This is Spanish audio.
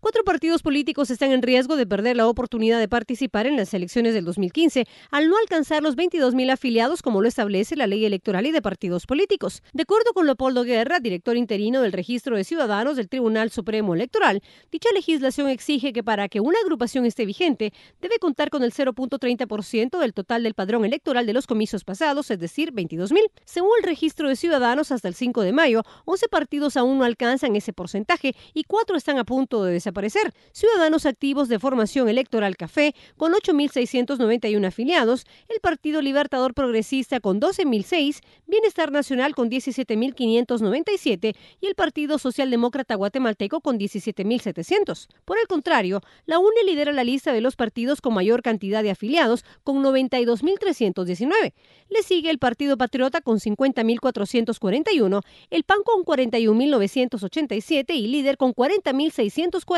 Cuatro partidos políticos están en riesgo de perder la oportunidad de participar en las elecciones del 2015 al no alcanzar los 22.000 afiliados como lo establece la ley electoral y de partidos políticos. De acuerdo con Leopoldo Guerra, director interino del Registro de Ciudadanos del Tribunal Supremo Electoral, dicha legislación exige que para que una agrupación esté vigente debe contar con el 0.30% del total del padrón electoral de los comicios pasados, es decir, 22.000. Según el Registro de Ciudadanos, hasta el 5 de mayo, 11 partidos aún no alcanzan ese porcentaje y cuatro están a punto de desaparecer aparecer, Ciudadanos activos de formación electoral Café, con 8.691 afiliados, el Partido Libertador Progresista con 12.006, Bienestar Nacional con 17.597 y el Partido Socialdemócrata Guatemalteco con 17.700. Por el contrario, la UNE lidera la lista de los partidos con mayor cantidad de afiliados, con 92.319. Le sigue el Partido Patriota con 50.441, el PAN con 41.987 y Líder con 40.640.